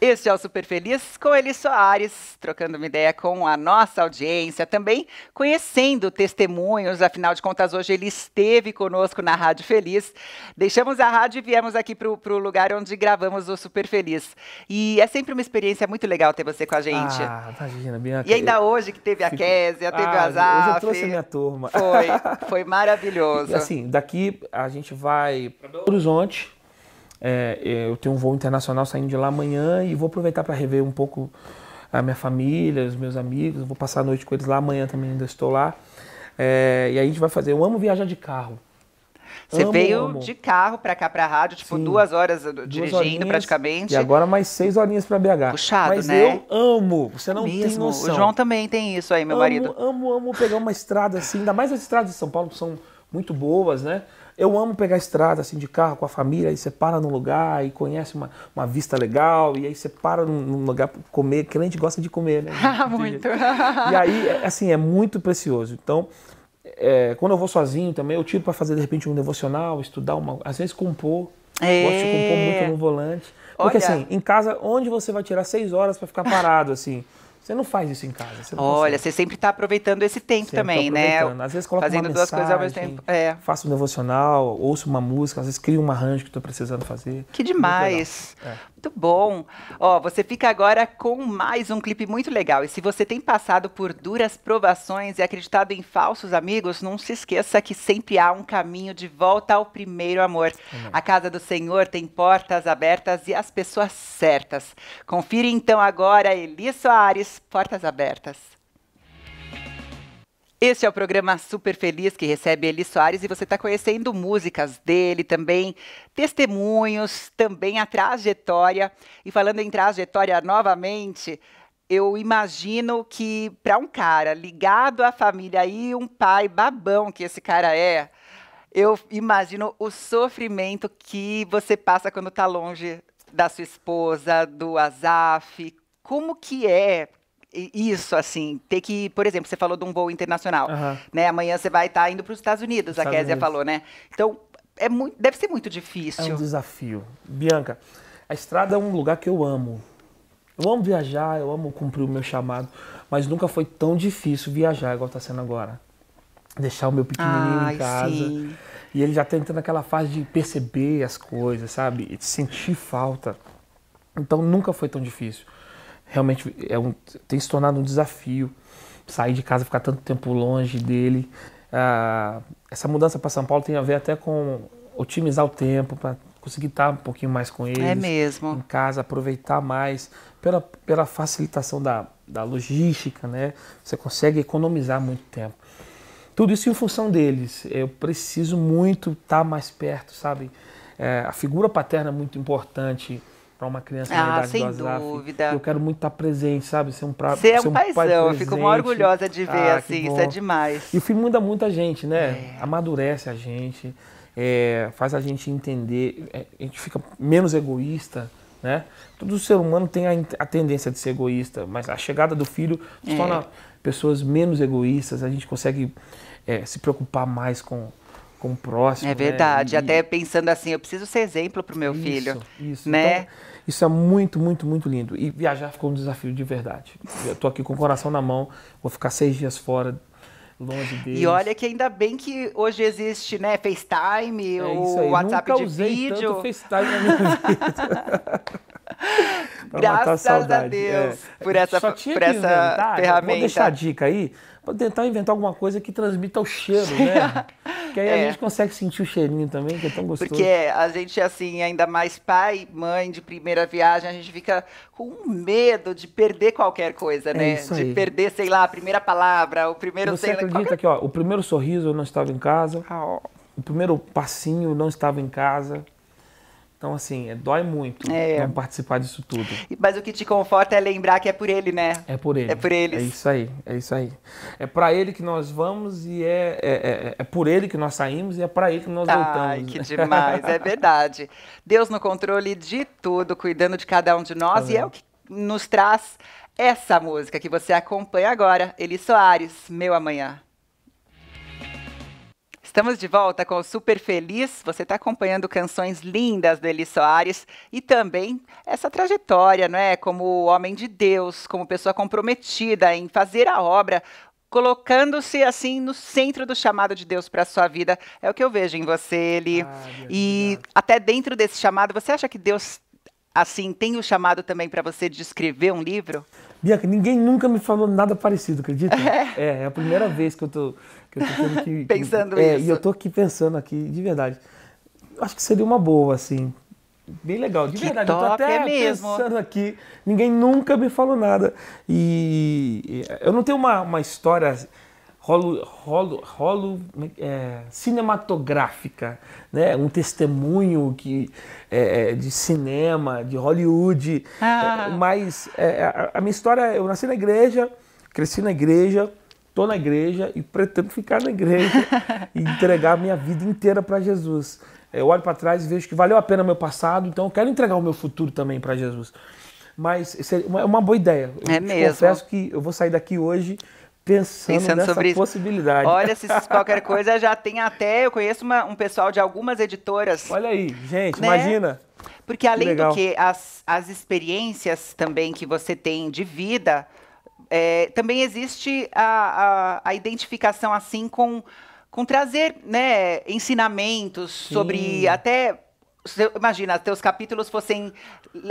Este é o Super Feliz com Eli Soares, trocando uma ideia com a nossa audiência, também conhecendo testemunhos, afinal de contas, hoje ele esteve conosco na Rádio Feliz. Deixamos a rádio e viemos aqui para o lugar onde gravamos o Super Feliz. E é sempre uma experiência muito legal ter você com a gente. Ah, imagina, Bianca. E ainda hoje que teve a Kézia, Késia, teve ah, a Zaf. Hoje eu trouxe a minha turma. Foi, foi maravilhoso. E assim, daqui a gente vai para Belo Horizonte, é, é, eu tenho um voo internacional saindo de lá amanhã e vou aproveitar para rever um pouco a minha família, os meus amigos. Vou passar a noite com eles lá. Amanhã também ainda estou lá. É, e aí a gente vai fazer. Eu amo viajar de carro. Você amo, veio amo. de carro para cá, para a rádio, tipo, Sim, duas horas dirigindo praticamente. E agora mais seis horinhas para BH. Puxado, Mas né? eu amo, você não Mesmo. tem noção. O João também tem isso aí, meu amo, marido. Amo, amo pegar uma estrada assim, ainda mais as estradas de São Paulo, que são muito boas, né? Eu amo pegar estrada assim de carro com a família, aí você para num lugar e conhece uma, uma vista legal, e aí você para num, lugar para comer, que a gente gosta de comer, né? Ah, muito. e aí, é, assim, é muito precioso. Então, é, quando eu vou sozinho também, eu tiro para fazer de repente um devocional, estudar uma. Às vezes compor. É. Gosto de compor muito é. no volante. Porque Olha. assim, em casa, onde você vai tirar seis horas para ficar parado, assim? Você não faz isso em casa. Olha, você sempre está aproveitando esse tempo sempre tá também, né? Às vezes coloco Fazendo duas mensagem, coisas ao mesmo tempo. É. Faço um devocional, ouço uma música, às vezes crio um arranjo que estou precisando fazer. Que demais. É. Muito bom. Ó, você fica agora com mais um clipe muito legal. E se você tem passado por duras provações e acreditado em falsos amigos, não se esqueça que sempre há um caminho de volta ao primeiro amor. É A casa do Senhor tem portas abertas e as pessoas certas. Confira então agora Eli Soares, Portas Abertas. Este é o programa Super Feliz que recebe Eli Soares e você está conhecendo músicas dele também, testemunhos, também a trajetória. E falando em trajetória novamente, eu imagino que para um cara ligado à família e um pai babão que esse cara é, eu imagino o sofrimento que você passa quando está longe da sua esposa, do Azaf. Como que é isso, assim, ter que, por exemplo, você falou de um voo internacional, uhum. né? Amanhã você vai estar tá indo para os Estados Unidos, Estados a Kézia Unidos. falou, né? Então, é muito, deve ser muito difícil. É um desafio. Bianca, a estrada é um lugar que eu amo. Eu amo viajar, eu amo cumprir o meu chamado, mas nunca foi tão difícil viajar igual está sendo agora. Deixar o meu pequenininho Ai, em casa. Sim. E ele já está entrando naquela fase de perceber as coisas, sabe? E de sentir falta. Então nunca foi tão difícil realmente é um, tem se tornado um desafio sair de casa, ficar tanto tempo longe dele. Ah, essa mudança para São Paulo tem a ver até com otimizar o tempo para conseguir estar um pouquinho mais com é eles. É mesmo. Em casa, aproveitar mais pela, pela facilitação da, da logística, né? Você consegue economizar muito tempo. Tudo isso em função deles. Eu preciso muito estar mais perto, sabe? É, a figura paterna é muito importante para uma criança ah, na idade sem do Azaf. dúvida. Eu quero muito estar presente, sabe? Ser um, pra, Você é um, um paizão, pai eu fico mó orgulhosa de ver ah, assim, isso é demais. E o filme muda muita gente, né? É. Amadurece a gente, é, faz a gente entender, é, a gente fica menos egoísta, né? Todo ser humano tem a, a tendência de ser egoísta, mas a chegada do filho é. torna pessoas menos egoístas, a gente consegue é, se preocupar mais com com o próximo. É né, verdade. Né? E... Até pensando assim, eu preciso ser exemplo para o meu isso, filho. Isso, né? Então, isso é muito, muito, muito lindo. E viajar ficou um desafio de verdade. Eu tô aqui com o coração na mão, vou ficar seis dias fora, longe deles. E olha que ainda bem que hoje existe, né, FaceTime, é o WhatsApp Nunca de usei vídeo. Tanto FaceTime na minha vida. Graças a, a, é. Deus é. por essa, Só tinha por essa né? ferramenta. Vou deixar a dica aí, vou tentar inventar alguma coisa que transmita o cheiro, né? que aí é. a gente consegue sentir o cheirinho também, que é tão gostoso. Porque a gente, assim, ainda mais pai, mãe de primeira viagem, a gente fica com medo de perder qualquer coisa, é né? de perder, sei lá, a primeira palavra, o primeiro... Você sei acredita qualquer... que, ó, o primeiro sorriso eu não estava em casa, ah, o primeiro passinho eu não estava em casa, então, assim, é, dói muito é. não participar disso tudo. Mas o que te conforta é lembrar que é por ele, né? É por ele. É por ele. É isso aí, é isso aí. É para ele que nós vamos e é, é, é, é, por ele que nós saímos e é para ele que nós voltamos. Ai, que demais, é verdade. Deus no controle de tudo, cuidando de cada um de nós e é o que nos traz essa música que você acompanha agora, Eli Soares, Meu Amanhã. Estamos de volta com o Super Feliz. Você está acompanhando canções lindas do Eli Soares e também essa trajetória, não é? Como homem de Deus, como pessoa comprometida em fazer a obra, colocando-se assim no centro do chamado de Deus para a sua vida. É o que eu vejo em você, Eli. Ah, e até dentro desse chamado, você acha que Deus assim, tem o chamado também para você de escrever um livro? Bianca, ninguém nunca me falou nada parecido, acredita? É, é, é a primeira vez que eu tô, que eu tô que, pensando que, é, isso. E eu tô aqui pensando aqui, de verdade. acho que seria uma boa, assim. Bem legal, de que verdade. Top, eu tô até é mesmo. pensando aqui. Ninguém nunca me falou nada. E eu não tenho uma, uma história rolo, rolo, rolo é, é, cinematográfica, né? um testemunho que, é, é de cinema, de Hollywood. Ah. mas é, a, a minha história, eu nasci na igreja, cresci na igreja, estou na igreja e pretendo ficar na igreja e entregar a minha vida inteira para Jesus. Eu olho para trás e vejo que valeu a pena meu passado, então eu quero entregar o meu futuro também para Jesus. Mas é uma boa ideia. Eu é mesmo. Confesso que eu vou sair daqui hoje pensando, pensando nessa sobre possibilidade. Isso. Olha, se qualquer coisa já tem até. Eu conheço uma, um pessoal de algumas editoras. Olha aí, gente, né? imagina. Porque além que do que as, as experiências também que você tem de vida, é, também existe a, a, a identificação assim com com trazer né, ensinamentos Sim. sobre até imagina, os capítulos fossem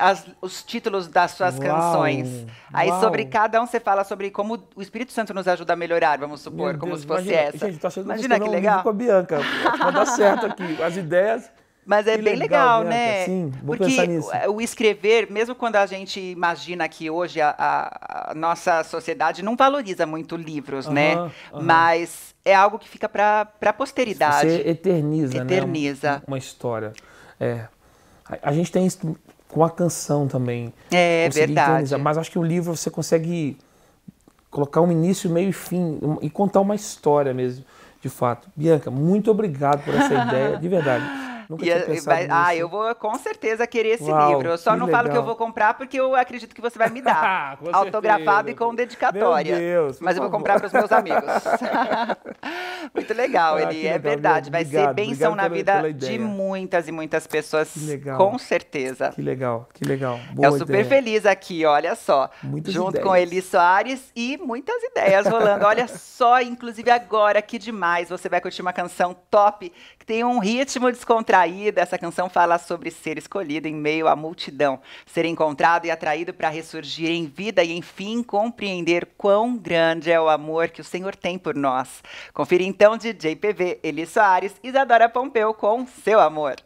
as, os títulos das suas uau, canções. Aí uau. sobre cada um você fala sobre como o Espírito Santo nos ajuda a melhorar, vamos supor, Deus, como se fosse imagina, essa. Gente, tô tá achando imagina que legal. com a Bianca. Vai dar certo aqui, as ideias. Mas é que bem legal, legal né? Sim, vou Porque pensar nisso. o escrever, mesmo quando a gente imagina que hoje a, a, a nossa sociedade não valoriza muito livros, uhum, né? Uhum. Mas é algo que fica para a posteridade. Você eterniza, né? eterniza. Né? Uma, uma história. É, a, a, gente tem isso com a canção também. É verdade. mas acho que o livro você consegue colocar um início, meio e fim e contar uma história mesmo, de fato. Bianca, muito obrigado por essa ideia, de verdade. Nunca tinha eu, Ah, eu vou com certeza querer esse Uau, livro. Eu só não legal. falo que eu vou comprar porque eu acredito que você vai me dar. autografado certeza. e com dedicatória. Meu Deus, Mas eu vou comprar para os meus amigos. Muito legal, ah, ele é legal, é verdade. Vai obrigado, ser bênção na vida de muitas e muitas pessoas, com certeza. Que legal, que legal. É Boa super ideia. feliz aqui, olha só. Muitas junto ideias. com Eli Soares e muitas ideias rolando. olha só, inclusive agora, que demais. Você vai curtir uma canção top que tem um ritmo descontraído. Essa canção fala sobre ser escolhido em meio à multidão, ser encontrado e atraído para ressurgir em vida e, enfim, compreender quão grande é o amor que o Senhor tem por nós. Confira então de JPV Eli Soares, Isadora Pompeu com Seu Amor.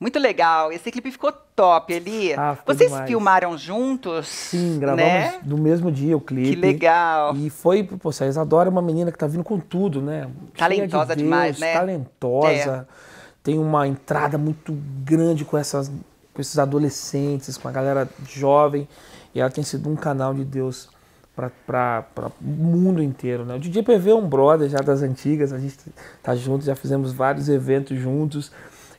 Muito legal. Esse clipe ficou top, Eli. Ah, ficou Vocês demais. filmaram juntos? Sim, né? gravamos né? no mesmo dia o clipe. Que legal. E foi, pô, a Isadora é uma menina que tá vindo com tudo, né? Talentosa de Deus, demais, né? Talentosa. É. Tem uma entrada muito grande com, essas, com esses adolescentes, com a galera jovem. E ela tem sido um canal de Deus para o mundo inteiro. Né? O DJ PV é um brother já das antigas, a gente tá junto, já fizemos vários eventos juntos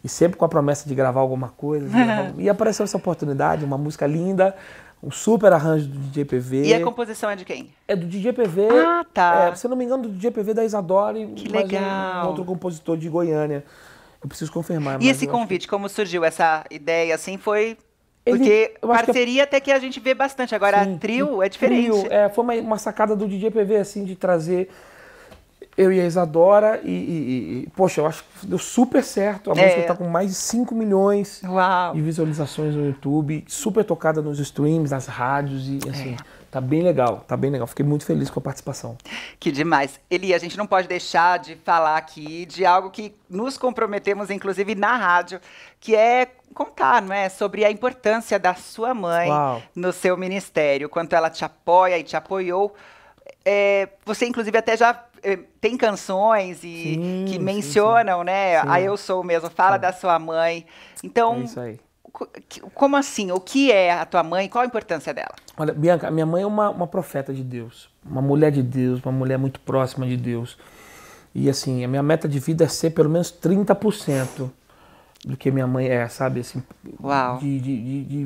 e sempre com a promessa de gravar alguma coisa. Gravar... e apareceu essa oportunidade, uma música linda, um super arranjo do DJ PV. E a composição é de quem? É do DJ PV. Ah, tá. É, se não me engano, do DJ PV da Isadora e que legal. Um outro compositor de Goiânia. Eu preciso confirmar. E esse convite, acho... como surgiu essa ideia assim, foi porque Ele, é parceria que... até que a gente vê bastante. Agora, Sim, trio é diferente. Trio, é, foi uma, uma, sacada do DJ PV, assim, de trazer eu e a Isadora, e, e, e, poxa, eu acho que deu super certo. A é. música tá com mais de 5 milhões Uau. de visualizações no YouTube, super tocada nos streams, nas rádios e assim. É. Tá bem legal, tá bem legal. Fiquei muito feliz com a participação. Que demais. Eli, a gente não pode deixar de falar aqui de algo que nos comprometemos, inclusive, na rádio, que é contar, não é? Sobre a importância da sua mãe Uau. no seu ministério, quanto ela te apoia e te apoiou é, você inclusive até já é, tem canções e sim, que mencionam, sim, sim. né? A Eu Sou mesmo, fala da sua mãe. Então, é como assim? O que é a tua mãe? Qual a importância dela? Olha, Bianca, minha mãe é uma, uma profeta de Deus, uma mulher de Deus, uma mulher muito próxima de Deus. E assim, a minha meta de vida é ser pelo menos 30% do que minha mãe é, sabe? Assim, Uau. De, de, de,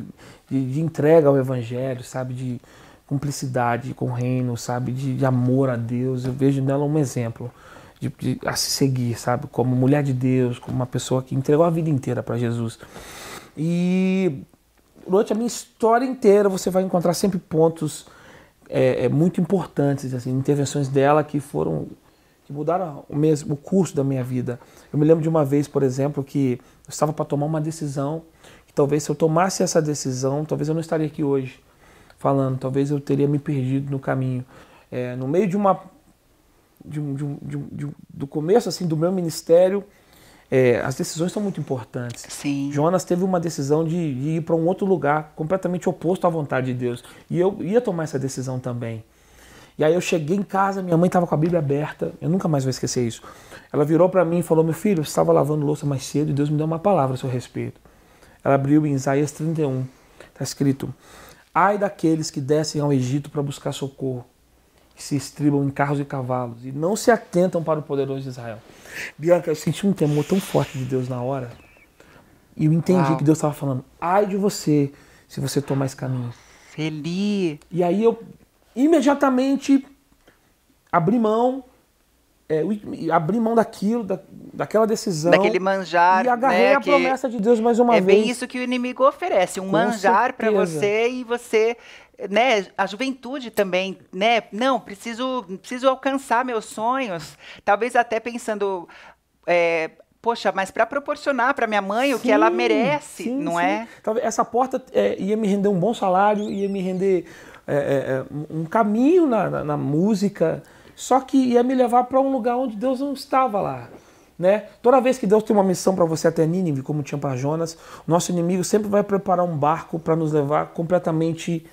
de, de entrega ao evangelho, sabe? De, cumplicidade com o reino, sabe? De, de, amor a Deus. Eu vejo nela um exemplo de, de, a se seguir, sabe? Como mulher de Deus, como uma pessoa que entregou a vida inteira para Jesus. E durante a minha história inteira você vai encontrar sempre pontos é, é muito importantes, assim, intervenções dela que foram que mudaram o mesmo o curso da minha vida. Eu me lembro de uma vez, por exemplo, que eu estava para tomar uma decisão talvez se eu tomasse essa decisão, talvez eu não estaria aqui hoje falando. Talvez eu teria me perdido no caminho. É, no meio de uma. De um, de um, de um, de do começo assim do meu ministério, é, as decisões são muito importantes. Sim. Jonas teve uma decisão de, ir para um outro lugar completamente oposto à vontade de Deus. E eu ia tomar essa decisão também. E aí eu cheguei em casa, minha mãe estava com a Bíblia aberta, eu nunca mais vou esquecer isso. Ela virou para mim e falou: Meu filho, você estava lavando louça mais cedo e Deus me deu uma palavra a seu respeito. Ela abriu em Isaías 31, está escrito: Ai daqueles que descem ao Egito para buscar socorro, que se estribam em carros e cavalos e não se atentam para o poderoso de Israel. Bianca, eu senti um temor tão forte de Deus na hora e eu entendi Uau. que Deus estava falando: ai de você se você tomar esse caminho. Feliz! E aí eu imediatamente abri mão é, abri mão daquilo, da, daquela decisão. Daquele manjar. E agarrei né, a promessa de Deus mais uma é vez. É bem isso que o inimigo oferece, um Com manjar para você e você. Né, a juventude também, né? Não, preciso, preciso alcançar meus sonhos. Talvez até pensando, é, poxa, mas para proporcionar para minha mãe sim, o que ela merece, sim, não sim. é? Talvez essa porta é, ia me render um bom salário, ia me render é, é, é, um caminho na, na, na música, só que ia me levar para um lugar onde Deus não estava lá. Né? Toda vez que Deus tem uma missão para você até Nínive, como tinha para Jonas, nosso inimigo sempre vai preparar um barco para nos levar completamente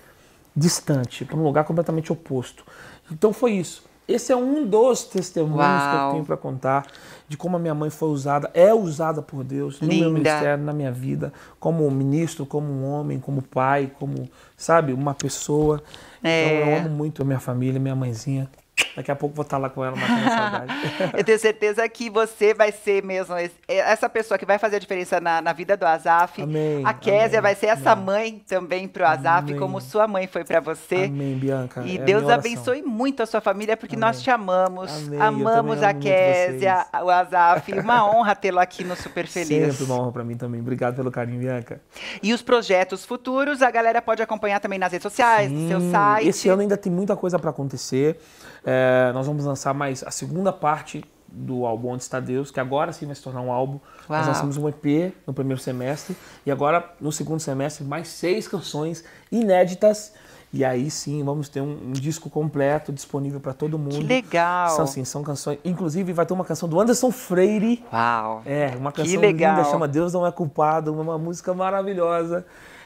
distante, para um lugar completamente oposto. Então foi isso. Esse é um dos testemunhos Uau. que eu tenho para contar de como a minha mãe foi usada, é usada por Deus Linda. no meu ministério, na minha vida, como ministro, como um homem, como pai, como, sabe, uma pessoa. É. Então eu é. amo muito a minha família, minha mãezinha. Daqui a pouco vou estar tá lá com ela matando saudade. eu tenho certeza que você vai ser mesmo é, essa pessoa que vai fazer a diferença na, na vida do Azaf. Amém, a Késia amém, vai ser essa amém. mãe também para o Azaf, como sua mãe foi para você. Amém, Bianca. E é Deus abençoe muito a sua família, porque nós te amamos. Amamos a Késia, o Azaf. Uma honra tê-lo aqui no Super Feliz. Sempre uma honra para mim também. Obrigado pelo carinho, Bianca. E os projetos futuros, a galera pode acompanhar também nas redes sociais, Sim, no seu site. Esse ano ainda tem muita coisa para acontecer. É, nós vamos lançar mais a segunda parte do álbum Onde Está Deus, que agora sim vai se tornar um álbum. Uau. Nós lançamos um EP no primeiro semestre e agora no segundo semestre mais seis canções inéditas. E aí sim, vamos ter um, um disco completo disponível para todo mundo. Que legal! São, sim, são canções. Inclusive, vai ter uma canção do Anderson Freire. Uau! É, uma canção que legal. linda, chama Deus Não É Culpado, uma música maravilhosa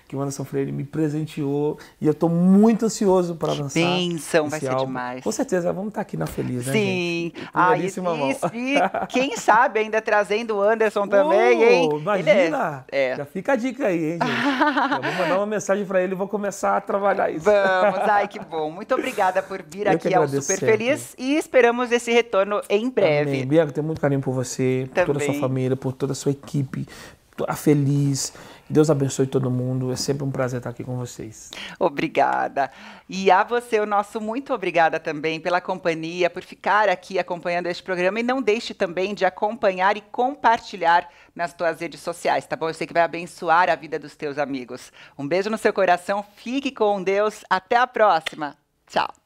que o Anderson Freire me presenteou e eu estou muito ansioso para avançar. Benção, vai ser álbum. demais. Com certeza, vamos estar tá aqui na Feliz, né? Sim. Gente? Ah, e, e, e, quem sabe ainda trazendo o Anderson também, uh, hein? Imagina! É, é. Já fica a dica aí, hein, gente? eu vou mandar uma mensagem para ele e vou começar a trabalhar isso. Vamos, ai, que bom. Muito obrigada por vir eu aqui ao Super sempre. Feliz e esperamos esse retorno em breve. Amém. Bianca, tenho muito carinho por você, também. por toda a sua família, por toda a sua equipe, a Feliz. Deus abençoe todo mundo. É sempre um prazer estar aqui com vocês. Obrigada. E a você, o nosso muito obrigada também pela companhia, por ficar aqui acompanhando este programa. E não deixe também de acompanhar e compartilhar nas tuas redes sociais, tá bom? Eu sei que vai abençoar a vida dos teus amigos. Um beijo no seu coração. Fique com Deus. Até a próxima. Tchau.